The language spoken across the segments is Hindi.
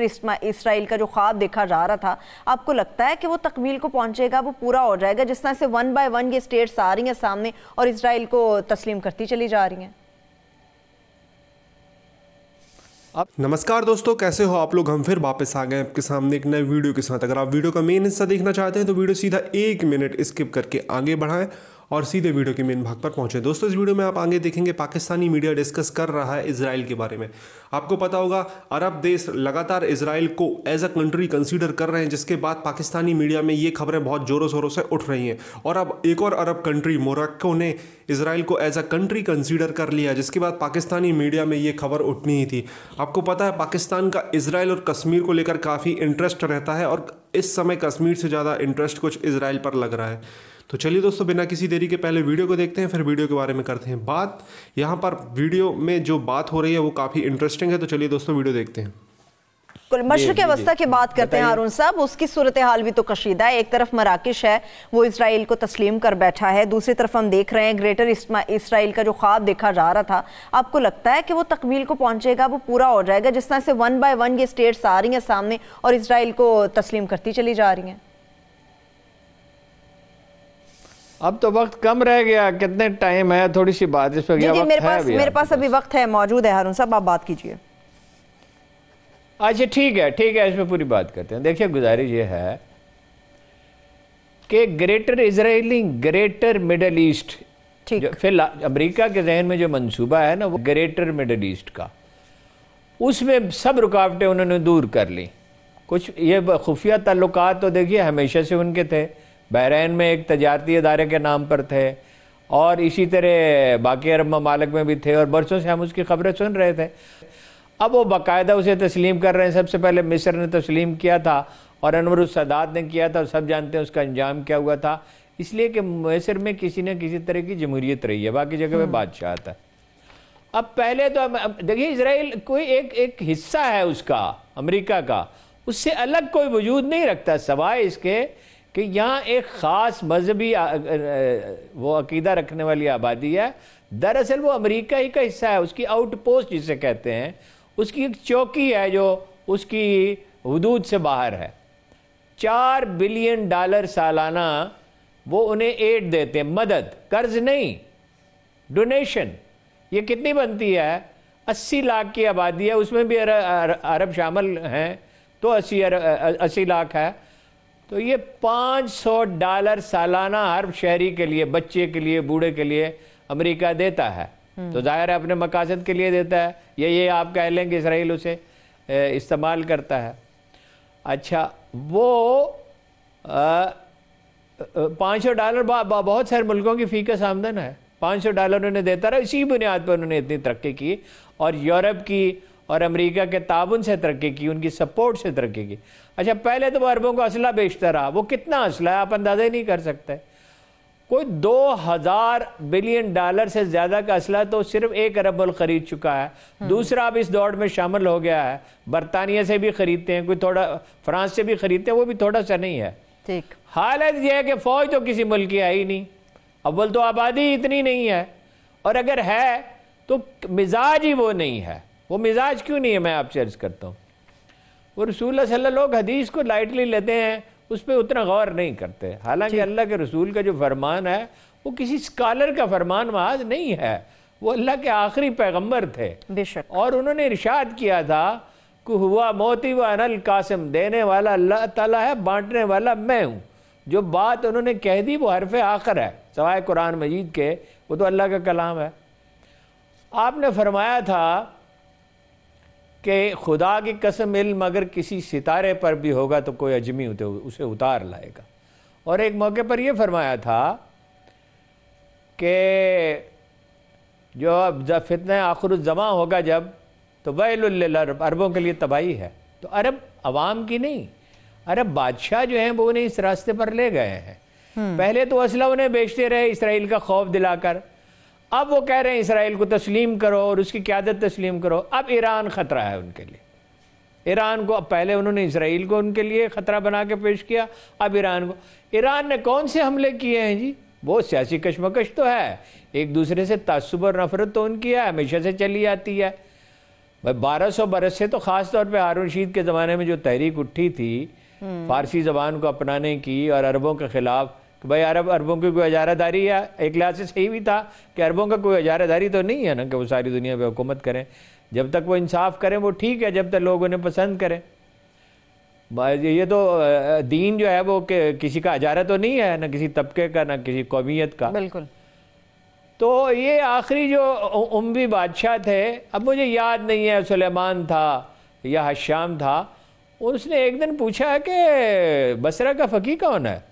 एक्टर इसराइल का जो ख्वाब देखा जा रहा था आपको लगता है कि वो तकमील को पहुंचेगा वो पूरा हो जाएगा जिस तरह से वन बाय वन ये स्टेट्स आ रही हैं सामने और इसराइल को तस्लीम करती चली जा रही हैं आप नमस्कार दोस्तों कैसे हो आप लोग हम फिर वापस आ गए आपके सामने एक नए वीडियो के साथ अगर आप वीडियो का मेन हिस्सा देखना चाहते हैं तो वीडियो सीधा एक मिनट स्किप करके आगे बढ़ाएं और सीधे वीडियो के मेन भाग पर पहुंचे दोस्तों इस वीडियो में आप आगे देखेंगे पाकिस्तानी मीडिया डिस्कस कर रहा है इसराइल के बारे में आपको पता होगा अरब देश लगातार इसराइल को एज अ कंट्री कंसिडर कर रहे हैं जिसके बाद पाकिस्तानी मीडिया में ये खबरें बहुत जोरों शोरों से उठ रही हैं और अब एक और अरब कंट्री मोरक्को ने इसराइल को एज अ कंट्री कंसिडर कर लिया जिसके बाद पाकिस्तानी मीडिया में ये खबर उठनी ही थी आपको पता है पाकिस्तान का इसराइल और कश्मीर को लेकर काफ़ी इंटरेस्ट रहता है और इस समय कश्मीर से ज़्यादा इंटरेस्ट कुछ इसराइल पर लग रहा है तो चलिए दोस्तों बिना किसी देरी के पहले वीडियो को देखते हैं फिर वीडियो के बारे में करते हैं बात यहाँ पर वीडियो में जो बात हो रही है वो काफ़ी इंटरेस्टिंग है तो चलिए दोस्तों वीडियो देखते हैं मशर मशरक अवस्था की बात करते हैं अरुण साहब उसकी सूरत हाल भी तो कशीदा है एक तरफ मराकश है वो इसराइल को तस्लीम कर बैठा है दूसरी तरफ हम देख रहे हैं ग्रेटर इसराइल का जो ख्वाब देखा जा रहा था आपको लगता है कि वो तकमील को पहुंचेगा वो पूरा हो जाएगा जिस तरह से वन बाय वन ये स्टेट्स आ रही हैं सामने और इसराइल को तस्लीम करती चली जा रही हैं अब तो वक्त कम रह गया कितने टाइम है थोड़ी सी बात इस पर मेरे पास मेरे पास अभी वक्त है मौजूद है हारून साहब आप बात कीजिए अच्छा ठीक है ठीक है इसमें पूरी बात करते हैं देखिए गुजारिश ये है कि greater Israeli greater Middle East फिर अमेरिका के जहन में जो मंसूबा है ना वो ग्रेटर मिडल ईस्ट का उसमें सब रुकावटें उन्होंने दूर कर ली कुछ ये खुफिया ताल्लुकात तो देखिए हमेशा से उनके थे बहरीन में एक तजारती अदारे के नाम पर थे और इसी तरह बाकी अरब ममालक में भी थे और बरसों से हम उसकी खबरें सुन रहे थे अब वो बाकायदा उसे तस्लीम कर रहे हैं सबसे पहले मिस्र ने तस्लीम किया था और अनवर सदात ने किया था सब जानते हैं उसका अंजाम क्या हुआ था इसलिए कि मिस्र में किसी न किसी तरह की जमहूरियत रही है बाकी जगह पर हम्म। बादशाह था अब पहले तो देखिए इसराइल कोई एक एक हिस्सा है उसका अमेरिका का उससे अलग कोई वजूद नहीं रखता सवाए इसके कि यहाँ एक ख़ास मजहबी वो अकीदा रखने वाली आबादी है दरअसल वो अमेरिका ही का हिस्सा है उसकी आउट पोस्ट जिसे कहते हैं उसकी एक चौकी है जो उसकी हदूद से बाहर है चार बिलियन डॉलर सालाना वो उन्हें एड देते हैं मदद कर्ज नहीं डोनेशन ये कितनी बनती है अस्सी लाख की आबादी है उसमें भी अरब शामिल हैं तो अस्सी अरब अस्सी लाख है तो ये 500 डॉलर सालाना हर शहरी के लिए बच्चे के लिए बूढ़े के लिए अमेरिका देता है तो हम्म। जाहिर है अपने मकासद के लिए देता है ये ये आप कह लें कि इसराइल उसे इस्तेमाल करता है अच्छा वो पाँच सौ डॉलर बहुत सारे मुल्कों की का सामदन है पाँच सौ डॉलर उन्होंने देता रहा इसी बुनियाद पर उन्होंने इतनी तरक्की की और यूरोप की और अमेरिका के ताबन से तरक्की की उनकी सपोर्ट से तरक्की की अच्छा पहले तो वो अरबों को असला बेचता रहा वो कितना असला है आप अंदाज़ा ही नहीं कर सकते कोई दो हज़ार बिलियन डॉलर से ज़्यादा का असला तो सिर्फ एक अरब मुल्क ख़रीद चुका है हम्म। दूसरा अब इस दौड़ में शामिल हो गया है बरतानिया से भी ख़रीदते हैं कोई थोड़ा फ्रांस से भी ख़रीदते हैं वो भी थोड़ा सा नहीं है ठीक हालत यह है कि फ़ौज तो किसी मुल्क की आई नहीं अव्वल तो आबादी इतनी नहीं है और अगर है तो मिजाज ही वो नहीं है वो मिजाज क्यों नहीं है मैं आपसे अर्ज़ करता हूँ वो रसूल सल्ला लोग हदीस को लाइटली लेते हैं उस पर उतना गौर नहीं करते हालांकि अल्लाह के रसूल का जो फरमान है वो किसी स्कॉलर का फरमान महाज नहीं है वो अल्लाह के आखिरी पैगम्बर थे और उन्होंने इरशाद किया था कि हुआ मोती व अनल कासिम देने वाला अल्लाह ताला है बांटने वाला मैं हूँ जो बात उन्होंने कह दी वो हरफ आखिर है सवाए कुरान मजीद के वो तो अल्लाह का कलाम है आपने फरमाया था कि खुदा की कसम इल्म अगर किसी सितारे पर भी होगा तो कोई अजमी होते उसे उतार लाएगा और एक मौके पर यह फरमाया था कि जो अब जब फितन आखिर जमा होगा जब तो वहल अरबों के लिए तबाही है तो अरब आवाम की नहीं अरब बादशाह जो हैं वो उन्हें इस रास्ते पर ले गए हैं हम्म। पहले तो असला उन्हें बेचते रहे इसराइल का खौफ दिलाकर अब वो कह रहे हैं इसराइल को तस्लीम करो और उसकी क्यादत तस्लीम करो अब ईरान ख़तरा है उनके लिए ईरान को अब पहले उन्होंने इसराइल को उनके लिए ख़तरा बना के पेश किया अब ईरान को ईरान ने कौन से हमले किए हैं जी वो सियासी कश्मकश तो है एक दूसरे से तसब और नफरत तो उनकी है हमेशा से चली आती है भाई बारह सौ बरस से तो ख़ास तौर पर हारून रशीद के ज़माने में जो तहरीक उठी थी हम्म। फारसी ज़बान को अपनाने की और अरबों के ख़िलाफ़ कि भाई अरब अरबों की कोई अजारादारी या एक लिहाज से सही भी था कि अरबों का कोई अजारादारी तो नहीं है ना कि वो सारी दुनिया पर हुकूमत करें जब तक वो इंसाफ करें वो ठीक है जब तक लोग उन्हें पसंद करें ये तो दीन जो है वो किसी का अजारा तो नहीं है ना किसी तबके का ना किसी कौमियत का बिल्कुल तो ये आखिरी जो उमवी बादशाह थे अब मुझे याद नहीं है सुलेमान था या हश्याम था उसने एक दिन पूछा कि बसरा का फ़कीर कौन है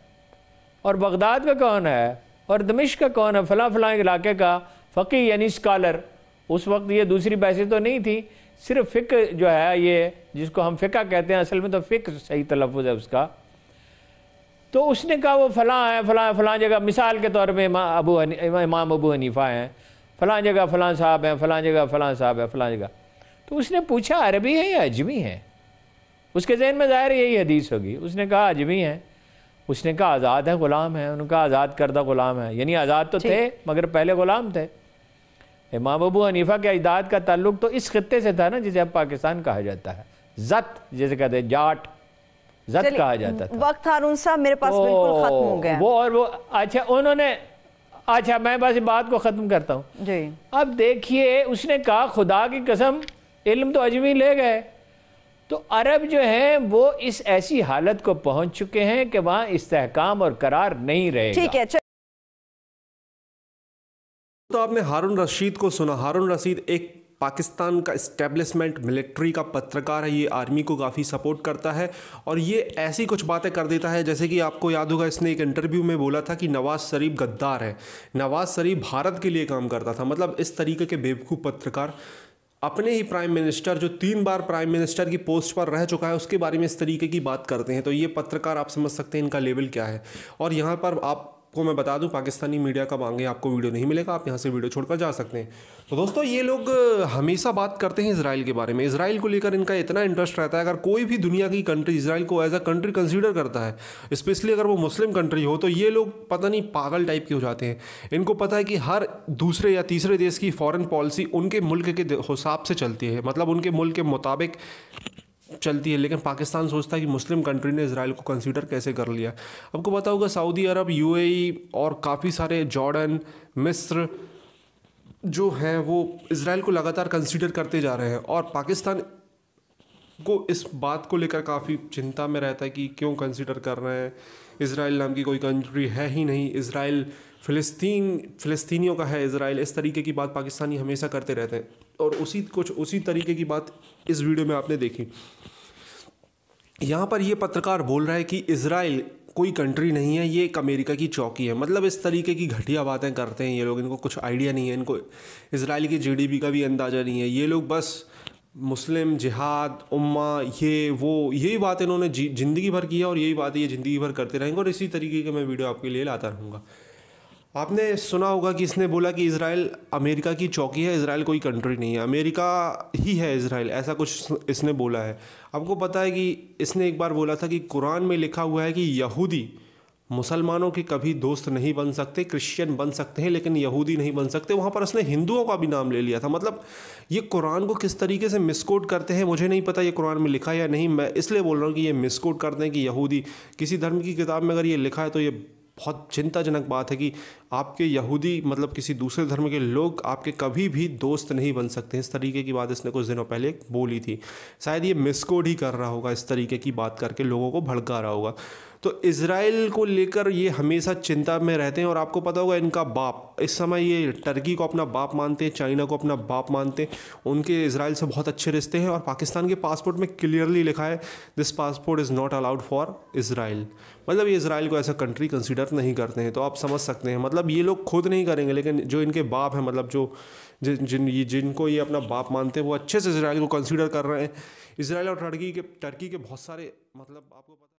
और बगदाद का कौन है और दमिश का कौन है फला फला इलाके का फ़कीह यानी स्कॉलर उस वक्त ये दूसरी बहसें तो नहीं थी सिर्फ फ़िक जो है ये जिसको हम फ़िका कहते हैं असल में तो फ़िक सही तलफ़ है उसका तो उसने कहा वो फ़लाँ है फ़लाँ फ़लाँ जगह मिसाल के तौर पर इमा अबू इमाम अबू हनीफ़ा हैं फ़लाँ जगह फ़लाँ साहब हैं फ़लाँ जगह फ़लाँ साहब हैं फ़लाँ जगह तो उसने पूछा अरबी है या अजमी है उसके जहन में ज़ाहिर यही हदीस होगी उसने कहा अजमी है उसने कहा आज़ाद है ग़ुलाम है उनका आज़ाद करदा ग़ुलाम है यानी आज़ाद तो थे मगर पहले ग़ुलाम थे इमाम अबू हनीफा के अजदाद का ताल्लुक तो इस खत्े से था ना जिसे अब पाकिस्तान कहा जाता है जत जिसे कहते हैं जाट जत कहा जाता था वक्त हारून साहब मेरे पास बिल्कुल खत्म हो गया वो और वो अच्छा उन्होंने अच्छा मैं बस बात को ख़त्म करता हूँ अब देखिए उसने कहा खुदा की कसम इल्म तो अजमी ले गए तो अरब जो हैं वो इस ऐसी हालत को पहुंच चुके हैं कि वहां इस्तेकाम और करार नहीं रहे ठीक है तो आपने हारून रशीद को सुना हारून रशीद एक पाकिस्तान का इस्टेब्लिशमेंट मिलिट्री का पत्रकार है ये आर्मी को काफ़ी सपोर्ट करता है और ये ऐसी कुछ बातें कर देता है जैसे कि आपको याद होगा इसने एक इंटरव्यू में बोला था कि नवाज़ शरीफ गद्दार है नवाज़ शरीफ भारत के लिए काम करता था मतलब इस तरीके के बेवकूफ़ पत्रकार अपने ही प्राइम मिनिस्टर जो तीन बार प्राइम मिनिस्टर की पोस्ट पर रह चुका है उसके बारे में इस तरीके की बात करते हैं तो ये पत्रकार आप समझ सकते हैं इनका लेवल क्या है और यहाँ पर आप आपको मैं बता दूं पाकिस्तानी मीडिया का मांगे आपको वीडियो नहीं मिलेगा आप यहाँ से वीडियो छोड़कर जा सकते हैं तो दोस्तों ये लोग हमेशा बात करते हैं इसराइल के बारे में इसराइल को लेकर इनका इतना इंटरेस्ट रहता है अगर कोई भी दुनिया की कंट्री इसराइल को एज अ कंट्री कंसिडर करता है स्पेशली अगर वो मुस्लिम कंट्री हो तो ये लोग पता नहीं पागल टाइप के हो जाते हैं इनको पता है कि हर दूसरे या तीसरे देश की फॉरन पॉलिसी उनके मुल्क के हिसाब से चलती है मतलब उनके मुल्क के मुताबिक चलती है लेकिन पाकिस्तान सोचता है कि मुस्लिम कंट्री ने इसराइल को कंसीडर कैसे कर लिया आपको पता होगा सऊदी अरब यूएई और काफ़ी सारे जॉर्डन मिस्र जो हैं वो इसराइल को लगातार कंसीडर करते जा रहे हैं और पाकिस्तान को इस बात को लेकर काफ़ी चिंता में रहता है कि क्यों कंसीडर कर रहे हैं इसराइल नाम की कोई कंट्री है ही नहीं इसराइल फ़िलिस्तीन फ़िलिस्तीनियों का है इसराइल इस तरीके की बात पाकिस्तानी हमेशा करते रहते हैं और उसी कुछ उसी तरीके की बात इस वीडियो में आपने देखी यहाँ पर ये पत्रकार बोल रहा है कि इसराइल कोई कंट्री नहीं है ये एक अमेरिका की चौकी है मतलब इस तरीके की घटिया बातें करते हैं ये लोग इनको कुछ आइडिया नहीं है इनको इसराइल की जीडीपी का भी अंदाज़ा नहीं है ये लोग बस मुस्लिम जिहाद उम्मा ये वो यही बात इन्होंने ज़िंदगी भर की है और यही बात ये ज़िंदगी भर करते रहेंगे और इसी तरीके के मैं वीडियो आपके लिए लाता रहूँगा आपने सुना होगा कि इसने बोला कि इसराइल अमेरिका की चौकी है इसराइल कोई कंट्री नहीं है अमेरिका ही है इसराइल ऐसा कुछ इसने बोला है आपको पता है कि इसने एक बार बोला था कि कुरान में लिखा हुआ है कि यहूदी मुसलमानों के कभी दोस्त नहीं बन सकते क्रिश्चियन बन सकते हैं लेकिन यहूदी नहीं बन सकते वहाँ पर उसने हिंदुओं का भी नाम ले लिया था मतलब ये कुरान को किस तरीके से मिसकोट करते हैं मुझे नहीं पता ये कुरान में लिखा है या नहीं मैं इसलिए बोल रहा हूँ कि ये मिसकोट करते हैं कि यहूदी किसी धर्म की किताब में अगर ये लिखा है तो ये बहुत चिंताजनक बात है कि आपके यहूदी मतलब किसी दूसरे धर्म के लोग आपके कभी भी दोस्त नहीं बन सकते इस तरीके की बात इसने कुछ दिनों पहले बोली थी शायद ये मिसकोड ही कर रहा होगा इस तरीके की बात करके लोगों को भड़का रहा होगा तो इसराइल को लेकर ये हमेशा चिंता में रहते हैं और आपको पता होगा इनका बाप इस समय ये टर्की को अपना बाप मानते हैं चाइना को अपना बाप मानते हैं उनके इसराइल से बहुत अच्छे रिश्ते हैं और पाकिस्तान के पासपोर्ट में क्लियरली लिखा है this passport is not allowed for Israel मतलब ये इसराइल को ऐसा कंट्री कंसिडर नहीं करते हैं तो आप समझ सकते हैं मतलब ये लोग खुद नहीं करेंगे लेकिन जो इनके बाप हैं मतलब जो जिन जिन जिनको ये अपना बाप मानते हैं वो अच्छे से इसराइल को कंसिडर कर रहे हैं इसराइल और टर्की के टर्की के बहुत सारे मतलब आपको